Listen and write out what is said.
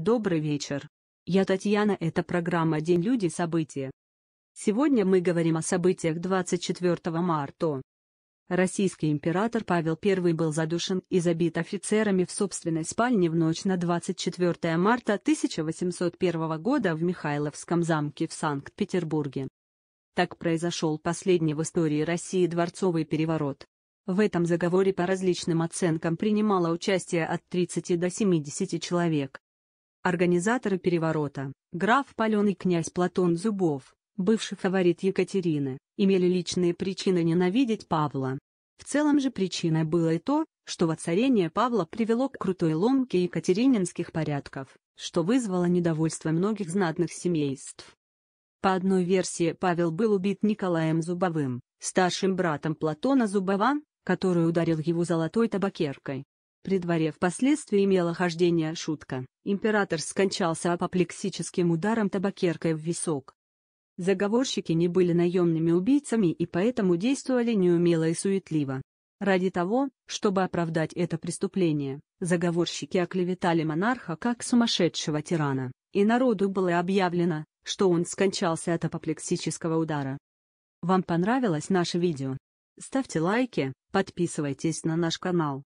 Добрый вечер. Я Татьяна, это программа «День люди. События». Сегодня мы говорим о событиях 24 марта. Российский император Павел I был задушен и забит офицерами в собственной спальне в ночь на 24 марта 1801 года в Михайловском замке в Санкт-Петербурге. Так произошел последний в истории России дворцовый переворот. В этом заговоре по различным оценкам принимало участие от 30 до 70 человек. Организаторы переворота, граф Паленый князь Платон Зубов, бывший фаворит Екатерины, имели личные причины ненавидеть Павла. В целом же причиной было и то, что воцарение Павла привело к крутой ломке екатерининских порядков, что вызвало недовольство многих знатных семейств. По одной версии Павел был убит Николаем Зубовым, старшим братом Платона Зубова, который ударил его золотой табакеркой, при дворе впоследствии имела хождение шутка. Император скончался апоплексическим ударом табакеркой в висок. Заговорщики не были наемными убийцами и поэтому действовали неумело и суетливо. Ради того, чтобы оправдать это преступление, заговорщики оклеветали монарха как сумасшедшего тирана, и народу было объявлено, что он скончался от апоплексического удара. Вам понравилось наше видео? Ставьте лайки, подписывайтесь на наш канал.